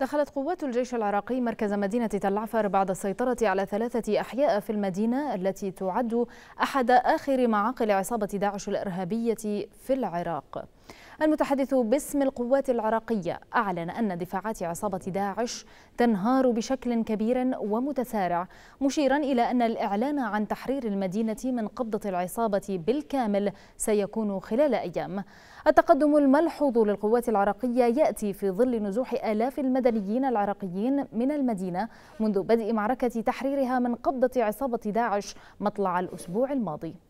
دخلت قوات الجيش العراقي مركز مدينة تلعفر بعد السيطرة على ثلاثة أحياء في المدينة التي تعد أحد آخر معاقل عصابة داعش الإرهابية في العراق المتحدث باسم القوات العراقية أعلن أن دفاعات عصابة داعش تنهار بشكل كبير ومتسارع مشيرا إلى أن الإعلان عن تحرير المدينة من قبضة العصابة بالكامل سيكون خلال أيام التقدم الملحوظ للقوات العراقية يأتي في ظل نزوح آلاف المدنيين العراقيين من المدينة منذ بدء معركة تحريرها من قبضة عصابة داعش مطلع الأسبوع الماضي